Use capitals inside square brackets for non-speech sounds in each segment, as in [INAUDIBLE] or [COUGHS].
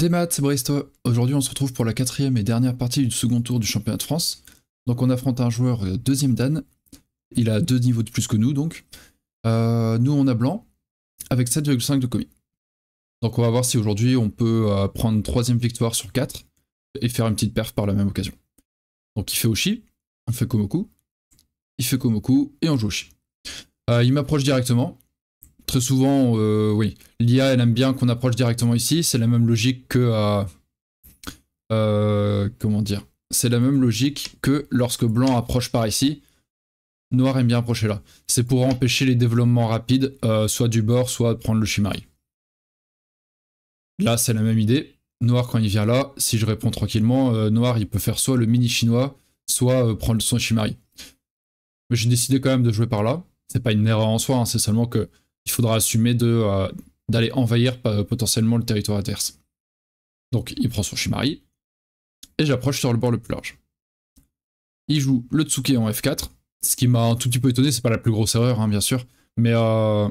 Des maths, c'est Bristo. Aujourd'hui, on se retrouve pour la quatrième et dernière partie du second tour du championnat de France. Donc, on affronte un joueur euh, deuxième Dan. Il a deux niveaux de plus que nous, donc. Euh, nous, on a blanc, avec 7,5 de commis. Donc, on va voir si aujourd'hui, on peut prendre euh, prendre troisième victoire sur 4 et faire une petite perf par la même occasion. Donc, il fait Oshi, on fait Komoku, il fait Komoku et on joue Oshi. il m'approche directement, souvent, euh, oui, l'IA, elle aime bien qu'on approche directement ici. C'est la même logique que. Euh, euh, comment dire C'est la même logique que lorsque blanc approche par ici, noir aime bien approcher là. C'est pour empêcher les développements rapides, soit du bord, soit prendre le chimari. Là, c'est la même idée. Noir, quand il vient là, si je réponds tranquillement, noir, il peut faire soit le mini chinois, soit prendre son chimari. Mais j'ai décidé quand même de jouer par là. C'est pas une erreur en soi, hein. c'est seulement que il faudra assumer euh, d'aller envahir euh, potentiellement le territoire adverse. Donc il prend son Shimari, et j'approche sur le bord le plus large. Il joue le Tsuke en F4, ce qui m'a un tout petit peu étonné, c'est pas la plus grosse erreur hein, bien sûr, mais euh,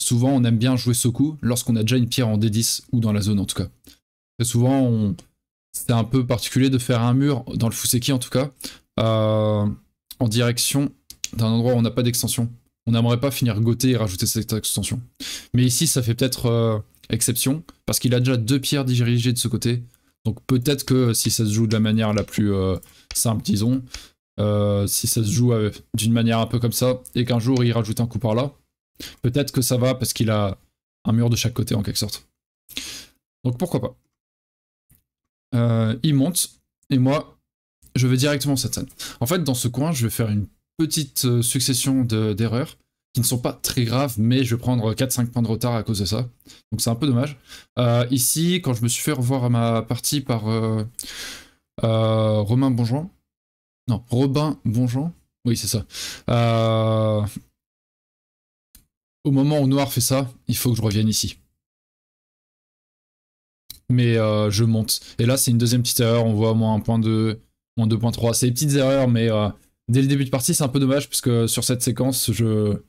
souvent on aime bien jouer coup lorsqu'on a déjà une pierre en D10, ou dans la zone en tout cas. souvent on... c'était un peu particulier de faire un mur, dans le Fuseki en tout cas, en direction d'un endroit où on n'a pas d'extension on n'aimerait pas finir goté et rajouter cette extension. Mais ici, ça fait peut-être euh, exception, parce qu'il a déjà deux pierres dirigées de ce côté. Donc peut-être que si ça se joue de la manière la plus euh, simple, disons, euh, si ça se joue d'une manière un peu comme ça, et qu'un jour il rajoute un coup par là, peut-être que ça va parce qu'il a un mur de chaque côté en quelque sorte. Donc pourquoi pas. il monte, et moi, je vais directement cette scène. En fait, dans ce coin, je vais faire une petite euh, succession d'erreurs. qui ne sont pas très graves, mais je vais prendre 4-5 points de retard à cause de ça. Donc c'est un peu dommage. Euh, ici, quand je me suis fait revoir à ma partie par euh, euh Romain Bonjean, non, Robin Bonjean, oui c'est ça. au moment où Noir fait ça, il faut que je revienne ici. Mais je monte. Et là, c'est une deuxième petite erreur, on voit moins un point de... Moins 2.3, c'est des petites erreurs, mais dès le début de partie, c'est un peu dommage parce que sur cette séquence, je,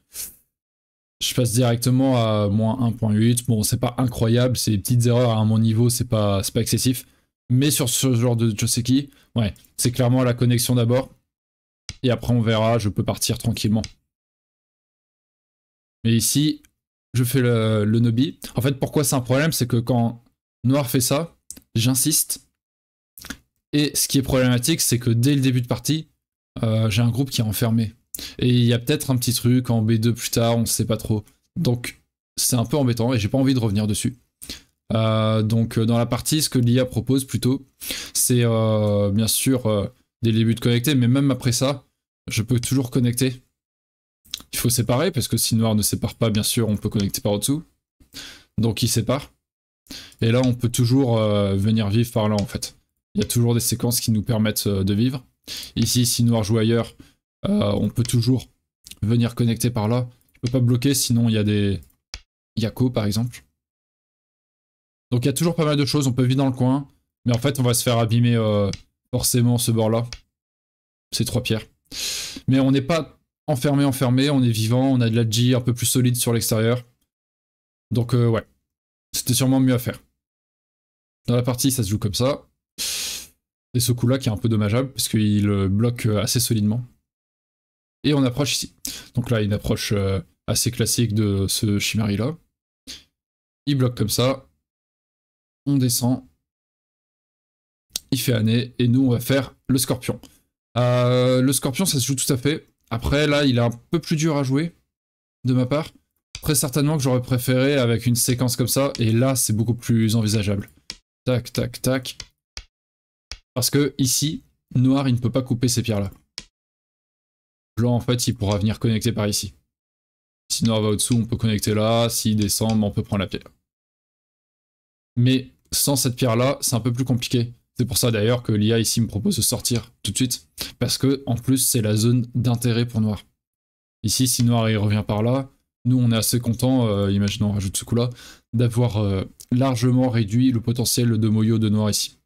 je passe directement à moins 1.8. Bon, c'est pas incroyable, c'est des petites erreurs à mon niveau, c'est pas, pas excessif. Mais sur ce genre de Joseki, ouais, c'est clairement la connexion d'abord. Et après, on verra, je peux partir tranquillement. Mais ici, je fais le, le Nobi. En fait, pourquoi c'est un problème C'est que quand Noir fait ça, j'insiste. Et ce qui est problématique, c'est que dès le début de partie, euh, j'ai un groupe qui est enfermé. Et il y a peut-être un petit truc en B2 plus tard, on ne sait pas trop. Donc c'est un peu embêtant et j'ai pas envie de revenir dessus. Euh, donc euh, dans la partie, ce que l'IA propose plutôt, c'est bien sûr des débuts de connecter, mais même après ça, je peux toujours connecter. Il faut séparer, parce que si noir ne sépare pas, bien sûr, on peut connecter par au-dessous. Donc il sépare. Et là, on peut toujours venir vivre par là, en fait. Il y a toujours des séquences qui nous permettent de vivre. Ici, si Noir joue ailleurs, euh, on peut toujours venir connecter par là. Je peux pas bloquer, sinon il y a des Yako par exemple. Donc il y a toujours pas mal de choses, on peut vivre dans le coin, mais en fait on va se faire abîmer euh, forcément ce bord-là. Ces trois pierres. Mais on n'est pas enfermé, enfermé, on est vivant, on a de la G un peu plus solide sur l'extérieur. Donc euh, ouais, c'était sûrement mieux à faire. Dans la partie, ça se joue comme ça. Et ce coup-là qui est un peu dommageable, parce qu'il euh, bloque euh, assez solidement. Et on approche ici. Donc là, une approche euh, assez classique de ce Chimari-là. Il bloque comme ça. On descend. Il fait année. Et nous, on va faire le Scorpion. le Scorpion, ça se joue tout à fait. Après, là, il est un peu plus dur à jouer, de ma part. Très certainement que j'aurais préféré avec une séquence comme ça. Et là, c'est beaucoup plus envisageable. Tac, tac, tac. Parce que ici, noir, il ne peut pas couper ces pierres-là. Blanc, en fait, il pourra venir connecter par ici. Si noir va au-dessous, on peut connecter là. S'il descend, on peut prendre la pierre. Mais sans cette pierre-là, c'est un peu plus compliqué. C'est pour ça d'ailleurs que l'IA ici me propose de sortir tout de suite. Parce que, en plus, c'est la zone d'intérêt pour noir. Ici, si noir il revient par là, nous on est assez content, euh, imaginons on rajoute ce coup-là, d'avoir euh, largement réduit le potentiel de Moyo de noir ici.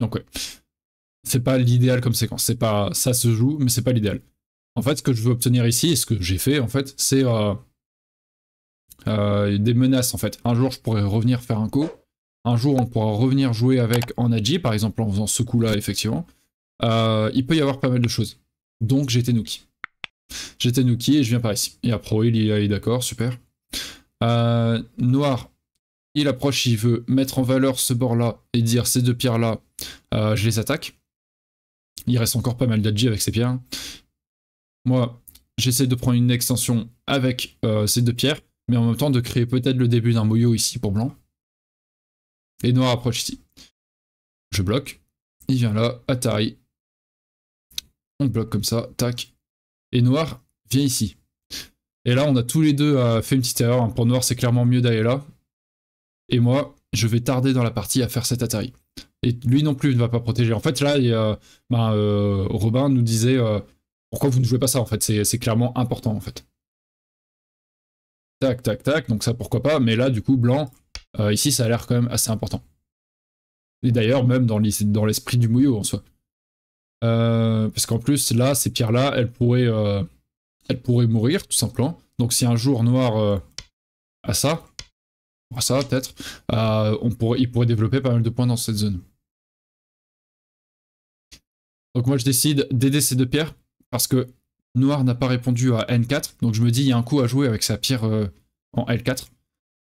Donc ouais, c'est pas l'idéal comme séquence. C'est pas ça se joue, mais c'est pas l'idéal. En fait, ce que je veux obtenir ici, et ce que j'ai fait en fait, c'est euh, euh, des menaces en fait. Un jour, je pourrais revenir faire un coup. Un jour, on pourra revenir jouer avec en Aji, par exemple, en faisant ce coup-là, effectivement. Euh, il peut y avoir pas mal de choses. Donc, j'étais Nuki. J'étais Nuki et je viens par ici. Et après, il est d'accord, super. noir, il approche, il veut mettre en valeur ce bord-là et dire ces deux pierres-là, euh, je les attaque. Il reste encore pas mal d'adji avec ces pierres. Moi, j'essaie de prendre une extension avec euh, ces deux pierres, mais en même temps de créer peut-être le début d'un moyo ici pour blanc. Et noir approche ici. Je bloque. Il vient là, Atari. On bloque comme ça, tac. Et noir vient ici. Et là, on a tous les deux euh, fait une petite erreur. Pour noir, c'est clairement mieux d'aller là. Et moi, je vais tarder dans la partie à faire cet Atari. Et lui non plus ne va pas protéger. En fait, là, ben, euh, Robin nous disait euh, pourquoi vous ne jouez pas ça en fait. C'est clairement important en fait. Tac, tac, tac. Donc ça, pourquoi pas. Mais là, du coup, blanc, euh, ici, ça a l'air quand même assez important. Et d'ailleurs, même dans l'esprit du mouillot en soi. parce qu'en plus, là, ces pierres-là, elles, pourraient, elles mourir, tout simplement. Donc si un jour noir a ça, à ça peut-être, on pourrait, il pourrait développer pas mal de points dans cette zone. Donc moi je décide d'aider ces deux pierres parce que Noir n'a pas répondu à N4. Donc je me dis il y a un coup à jouer avec sa pierre euh, en L4.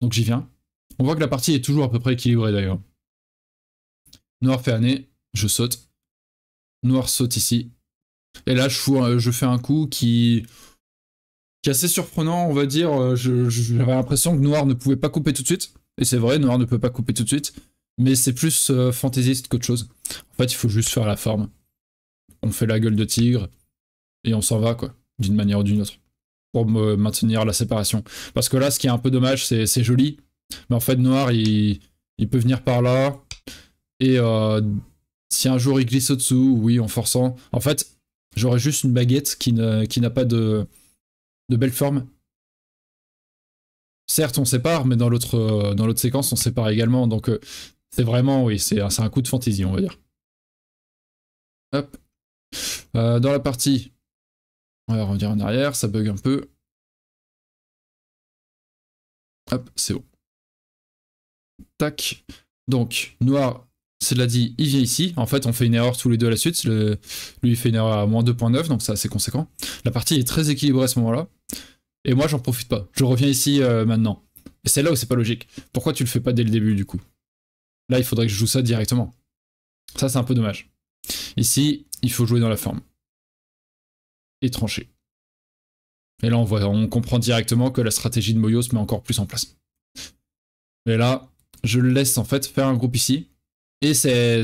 Donc j'y viens. On voit que la partie est toujours à peu près équilibrée d'ailleurs. Noir fait année, je saute. Noir saute ici. Et là je, je fais un coup qui qui est assez surprenant, on va dire. Euh, j'avais l'impression que Noir ne pouvait pas couper tout de suite. Et c'est vrai, Noir ne peut pas couper tout de suite. Mais c'est plus euh, fantaisiste qu'autre chose. En fait, il faut juste faire la forme on fait la gueule de tigre et on s'en va, quoi, d'une manière ou d'une autre, pour maintenir la séparation. Parce que là, ce qui est un peu dommage, c'est joli, mais en fait, Noir, il, peut venir par là, et euh, si un jour il glisse au-dessous, oui, en forçant, en fait, j'aurais juste une baguette qui n'a pas de, de belle forme. Certes, on sépare, mais dans l'autre euh, dans l'autre séquence, on sépare également, donc euh, c'est vraiment, oui, c'est un coup de fantaisie, on va dire. Hop, euh, dans la partie, on va revenir en arrière, ça bug un peu. Hop, c'est haut. Tac. Donc, noir, cela dit, il vient ici. En fait, on fait une erreur tous les deux à la suite. Le, lui, fait une erreur à moins 2.9, donc ça, c'est conséquent. La partie est très équilibrée à ce moment-là. Et moi, j'en profite pas. Je reviens ici euh, maintenant. Et c'est là où c'est pas logique. Pourquoi tu le fais pas dès le début, du coup Là, il faudrait que je joue ça directement. Ça, c'est un peu dommage. Ici, il faut jouer dans la forme. Et trancher. Et là, on, voit, on comprend directement que la stratégie de Moyo se met encore plus en place. Et là, je le laisse en fait faire un groupe ici. Et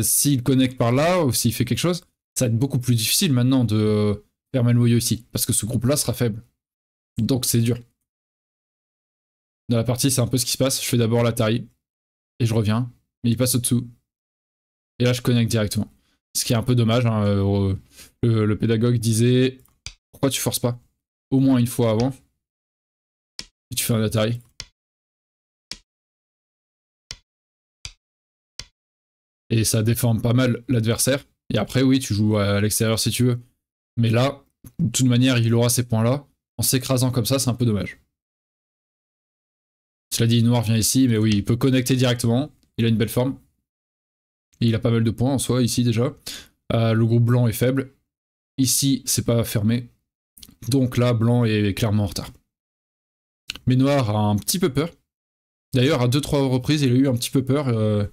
s'il connecte par là, ou s'il fait quelque chose, ça va être beaucoup plus difficile maintenant de faire le Moyo ici. Parce que ce groupe-là sera faible. Donc c'est dur. Dans la partie, c'est un peu ce qui se passe. Je fais d'abord la taille. Et je reviens. Mais il passe au-dessous. Et là, je connecte directement. Ce qui est un peu dommage. Hein, euh, euh, le, pédagogue disait Pourquoi tu forces pas Au moins une fois avant. tu fais un Atari. Et ça déforme pas mal l'adversaire. Et après, oui, tu joues à l'extérieur si tu veux. Mais là, de toute manière, il aura ces points-là. En s'écrasant comme ça, c'est un peu dommage. Cela dit, Noir vient ici, mais oui, il peut connecter directement. Il a une belle forme il a pas mal de points en soi ici déjà. Euh, le groupe blanc est faible. Ici, c'est pas fermé. Donc là, blanc est clairement en retard. Mais noir a un petit peu peur. D'ailleurs, à 2-3 reprises, il a eu un petit peu peur. Euh,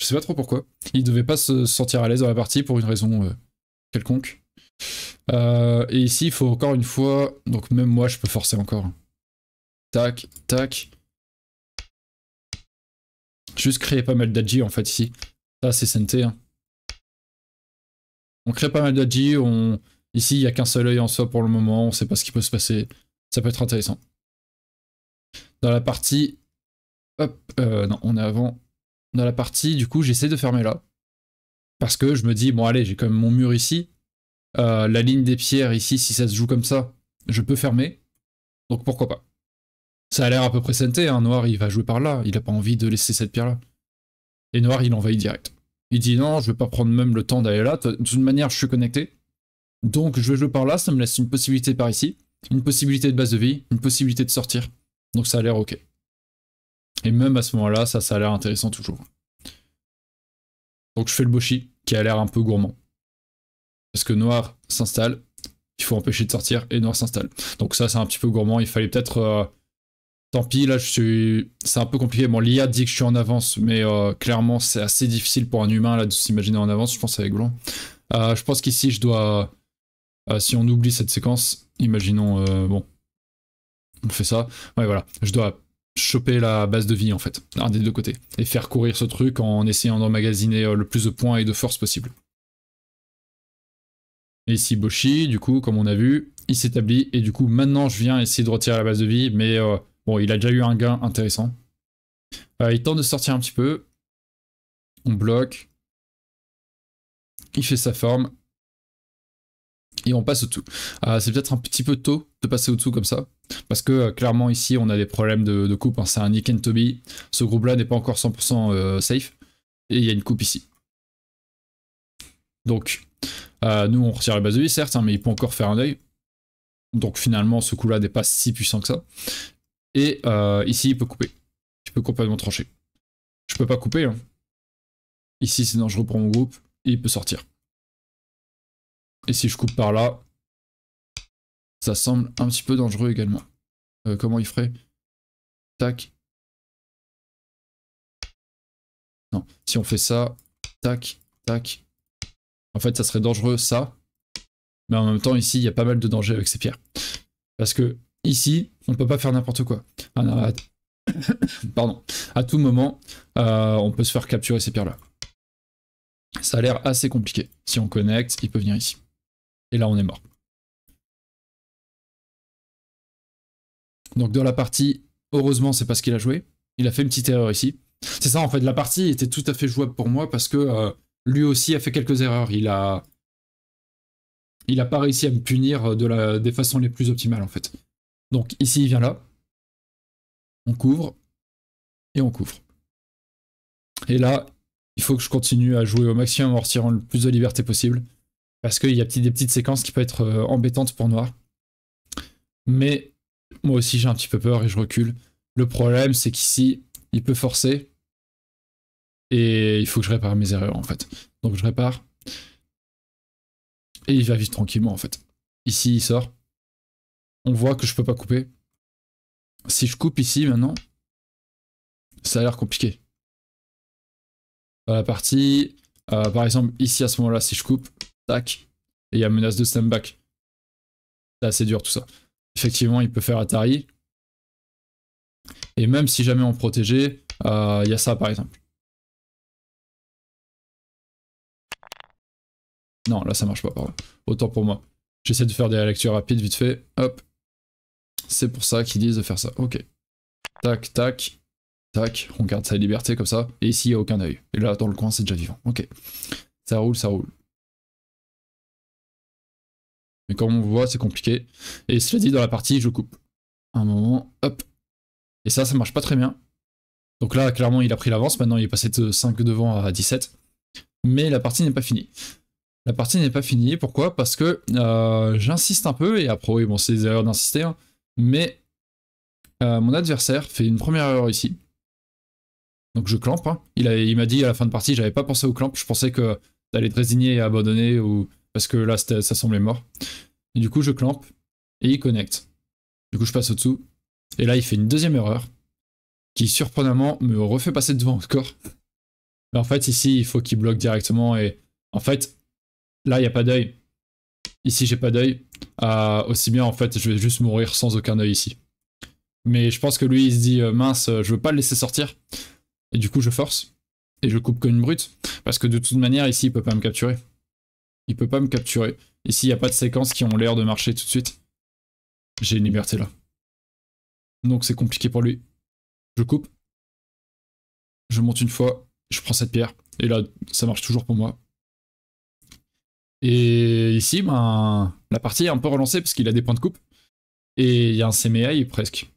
je sais pas trop pourquoi. Il devait pas se sentir à l'aise dans la partie pour une raison euh, quelconque. et ici, il faut encore une fois. Donc même moi, je peux forcer encore. Tac, tac. Juste créer pas mal d'adji en fait ici. Ça, c'est SNT. Hein. On crée pas mal d'adji. On... Ici, il n'y a qu'un seul œil en soi pour le moment. On ne sait pas ce qui peut se passer. Ça peut être intéressant. Dans la partie... Hop, euh, non, on est avant. Dans la partie, du coup, j'essaie de fermer là. Parce que je me dis, bon allez, j'ai quand même mon mur ici. Euh, la ligne des pierres ici, si ça se joue comme ça, je peux fermer. Donc pourquoi pas. Ça a l'air à peu près santé, hein. noir il va jouer par là, il n'a pas envie de laisser cette pierre là. Et Noir il envahit direct. Il dit non, je vais pas prendre même le temps d'aller là. De toute manière, je suis connecté. Donc je vais jouer par là, ça me laisse une possibilité par ici, une possibilité de base de vie, une possibilité de sortir. Donc ça a l'air ok. Et même à ce moment-là, ça, ça a l'air intéressant toujours. Donc je fais le boshi, qui a l'air un peu gourmand. Parce que noir s'installe, il faut empêcher de sortir, et noir s'installe. Donc ça, c'est un petit peu gourmand, il fallait peut-être... Euh, Tant pis, là, je suis. C'est un peu compliqué. Bon, l'IA dit que je suis en avance, mais euh, clairement, c'est assez difficile pour un humain là, de s'imaginer en avance, je pense, avec Blanc. Euh, je pense qu'ici, je dois. Euh, si on oublie cette séquence, imaginons. bon. On fait ça. Ouais, voilà. Je dois choper la base de vie, en fait, des deux côtés. Et faire courir ce truc en essayant d'emmagasiner le plus de points et de force possible. Et ici, Boshi, du coup, comme on a vu, il s'établit. Et du coup, maintenant, je viens essayer de retirer la base de vie, mais Bon, il a déjà eu un gain intéressant. Euh, il tente de sortir un petit peu. On bloque. Il fait sa forme. Et on passe au tout. Euh, c'est peut-être un petit peu tôt de passer au dessous comme ça. Parce que euh, clairement ici on a des problèmes de, coupe. Hein. C'est un Nick and Toby. Ce groupe là n'est pas encore 100% safe. Et il y a une coupe ici. Donc nous on retire la base de vie certes. Hein, mais il peut encore faire un œil. Donc finalement ce coup là n'est pas si puissant que ça. Et euh, ici, il peut couper. Je peux complètement trancher. Je peux pas couper. Hein. Ici, c'est dangereux pour mon groupe et il peut sortir. Et si je coupe par là, ça semble un petit peu dangereux également. Euh, comment il ferait Tac. Non, si on fait ça, tac, tac. En fait, ça serait dangereux, ça. Mais en même temps, ici, il y a pas mal de danger avec ces pierres. Parce que ici, on peut pas faire n'importe quoi. Ah, [COUGHS] pardon. À tout moment, euh, on peut se faire capturer ces pierres-là. Ça a l'air assez compliqué. Si on connecte, il peut venir ici. Et là, on est mort. Donc dans la partie, heureusement, c'est parce qu'il a joué. Il a fait une petite erreur ici. C'est ça, en fait, la partie était tout à fait jouable pour moi parce que euh, lui aussi a fait quelques erreurs. Il a... Il a pas réussi à me punir de la... des façons les plus optimales, en fait. Donc ici, il vient là. On couvre. Et on couvre. Et là, il faut que je continue à jouer au maximum en retirant le plus de liberté possible. Parce qu'il y a des petites séquences qui peuvent être euh, embêtantes pour noir. Mais moi aussi, j'ai un petit peu peur et je recule. Le problème, c'est qu'ici, il peut forcer. Et il faut que je répare mes erreurs, en fait. Donc je répare. Et il va vivre tranquillement, en fait. Ici, il sort on voit que je peux pas couper. Si je coupe ici maintenant, ça a l'air compliqué. la partie, euh, par exemple ici à ce moment-là, si je coupe, tac, il y a menace de là C'est assez dur tout ça. Effectivement, il peut faire Atari. Et même si jamais on protégeait, euh, il y a ça par exemple. Non, là ça marche pas, Autant pour moi. J'essaie de faire des lectures rapides vite fait. Hop, c'est pour ça qu'ils disent de faire ça. Ok. Tac, tac, tac. On garde sa liberté comme ça. Et ici, il n'y a aucun œil. Et là, dans le coin, c'est déjà vivant. Ok. Ça roule, ça roule. Mais comme on voit, c'est compliqué. Et cela dit, dans la partie, je coupe. Un moment, hop. Et ça, ça marche pas très bien. Donc là, clairement, il a pris l'avance. Maintenant, il est passé de 5 devant à 17. Mais la partie n'est pas finie. La partie n'est pas finie. Pourquoi Parce que euh, j'insiste un peu, et après, bon, c'est des erreurs d'insister. Hein. Mais euh, mon adversaire fait une première erreur ici. Donc je clampe. Hein. Il, m'a dit à la fin de partie, j'avais pas pensé au clamp. Je pensais que d'aller te résigner et abandonner ou parce que là ça semblait mort. Et du coup je clampe et il connecte. Du coup je passe au-dessous. Et là il fait une deuxième erreur qui surprenamment me refait passer devant encore. Mais en fait ici il faut qu'il bloque directement et en fait là il n'y a pas d'œil ici j'ai pas d'œil, euh, aussi bien en fait je vais juste mourir sans aucun œil ici. Mais je pense que lui il se dit euh, mince, euh, je veux pas le laisser sortir, et du coup je force, et je coupe comme une brute, parce que de toute manière ici il peut pas me capturer. Il peut pas me capturer. Ici il a pas de séquences qui ont l'air de marcher tout de suite. J'ai une liberté là. Donc c'est compliqué pour lui. Je coupe. Je monte une fois, je prends cette pierre. Et là, ça marche toujours pour moi. Et ici, ben, la partie est un peu relancée parce qu'il a des points de coupe. Et il y a un CMI presque.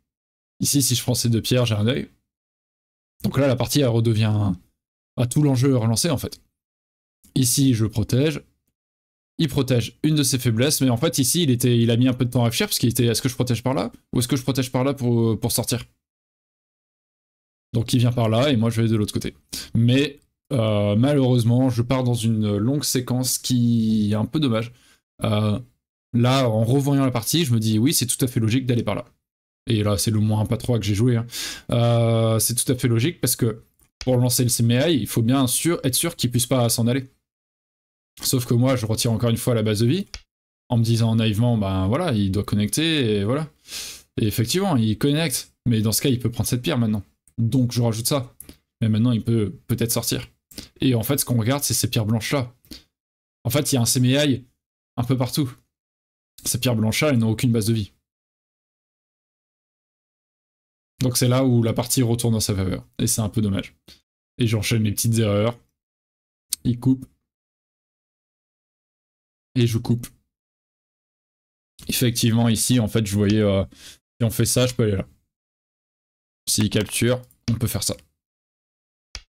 Ici, si je prends ces deux pierres, j'ai un œil. Donc là, la partie redevient à tout l'enjeu relancé en fait. Ici, je protège. Il protège une de ses faiblesses, mais en fait, ici, il, était, il a mis un peu de temps à réfléchir parce qu'il était est-ce que je protège par là ou est-ce que je protège par là pour, pour sortir Donc il vient par là et moi je vais de l'autre côté. Mais euh, malheureusement, je pars dans une longue séquence qui est un peu dommage. Euh, là, en revoyant la partie, je me dis oui, c'est tout à fait logique d'aller par là. Et là, c'est le moins pas 3 que j'ai joué. Hein. Euh, c'est tout à fait logique parce que pour lancer le CMI, il faut bien sûr être sûr qu'il puisse pas s'en aller. Sauf que moi, je retire encore une fois la base de vie en me disant naïvement, ben voilà, il doit connecter et voilà. Et effectivement, il connecte, mais dans ce cas, il peut prendre cette pierre maintenant. Donc je rajoute ça. Mais maintenant, il peut peut-être sortir. Et en fait, ce qu'on regarde, c'est ces pierres blanches-là. En fait, il y a un seméaille un peu partout. Ces pierres blanches-là, elles n'ont aucune base de vie. Donc c'est là où la partie retourne dans sa faveur. Et c'est un peu dommage. Et j'enchaîne les petites erreurs. Il coupe. Et je coupe. Effectivement, ici, en fait, je voyais... Euh, si on fait ça, je peux aller là. S'il capture, on peut faire ça.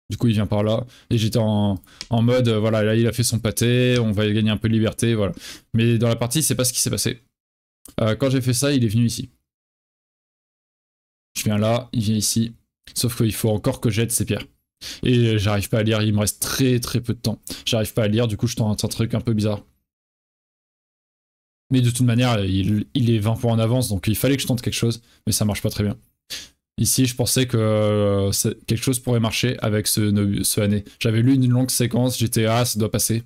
Du coup, il vient par là. Et j'étais en, mode, euh, voilà, là, il a fait son pâté, on va gagner un peu de liberté, voilà. Mais dans la partie, c'est pas ce qui s'est passé. Euh, quand j'ai fait ça, il est venu ici. Je viens là, il vient ici. Sauf qu'il faut encore que j'aide ces pierres. Et j'arrive pas à lire, il me reste très très peu de temps. J'arrive pas à lire, du coup, je tente un truc un peu bizarre. Mais de toute manière, il, il est 20 points en avance, donc il fallait que je tente quelque chose, mais ça marche pas très bien. Ici, je pensais que euh, quelque chose pourrait marcher avec ce, ce année. J'avais lu une longue séquence, j'étais ah, ça doit passer.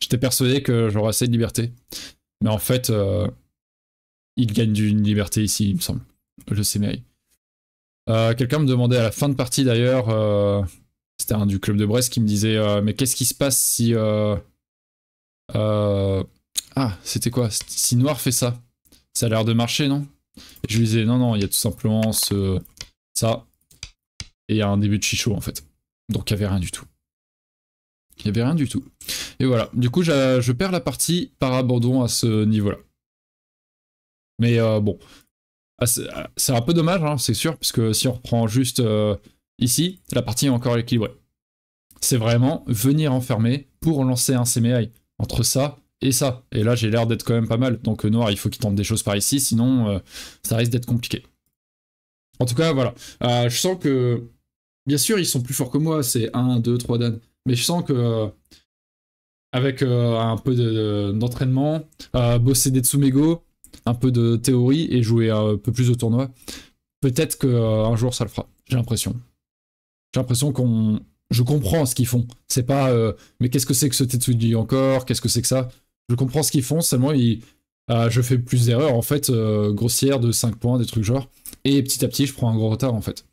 J'étais persuadé que j'aurais assez de liberté. Mais en fait, euh, il gagne d'une liberté ici, il me semble. Je sais, mais. Euh, quelqu'un me demandait à la fin de partie d'ailleurs, c'était un du club de Brest qui me disait Mais qu'est-ce qui se passe si. ah, c'était quoi Si Noir fait ça Ça a l'air de marcher, non je lui disais, non, non, il y a tout simplement ce, ça, et il y a un début de chichot en fait. Donc il n'y avait rien du tout. Il n'y avait rien du tout. Et voilà, du coup je, perds la partie par abandon à ce niveau-là. Mais euh, bon, ah, ah, c'est un peu dommage, hein, c'est sûr, puisque si on reprend juste euh, ici, la partie est encore équilibrée. C'est vraiment venir enfermer pour lancer un CMI. Entre ça et ça. Et là, j'ai l'air d'être quand même pas mal. Donc, euh, Noir, il faut qu'il tente des choses par ici, sinon, euh, ça risque d'être compliqué. En tout cas, voilà. Euh, je sens que. Bien sûr, ils sont plus forts que moi, c'est 1, 2, 3 Dan. Mais je sens que avec un peu d'entraînement, bosser des Tsumego, un peu de théorie et jouer un peu plus de tournoi, peut-être qu'un jour ça le fera. J'ai l'impression. J'ai l'impression qu'on. Je comprends ce qu'ils font. C'est pas. mais qu'est-ce que c'est que ce Tetsuji encore Qu'est-ce que c'est que ça je comprends ce qu'ils font, seulement ils, euh, je fais plus d'erreurs, en fait, grossière euh, grossières de 5 points, des trucs genre. Et petit à petit, je prends un gros retard, en fait.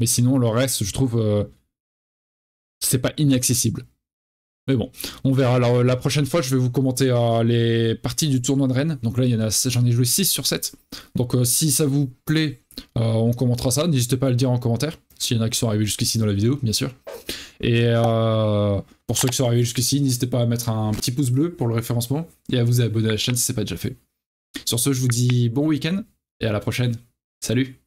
Mais sinon, le reste, je trouve, euh, c'est pas inaccessible. Mais bon, on verra. Alors, la prochaine fois, je vais vous commenter les parties du tournoi de Rennes. Donc là, j'en ai joué 6 sur 7. Donc si ça vous plaît, on commentera ça. N'hésitez pas à le dire en commentaire. S'il y en a qui sont arrivés jusqu'ici dans la vidéo, bien sûr. Et euh, pour ceux qui sont arrivés jusqu'ici, n'hésitez pas à mettre un petit pouce bleu pour le référencement et à vous abonner à la chaîne si ce n'est pas déjà fait. Sur ce, je vous dis bon week-end et à la prochaine. Salut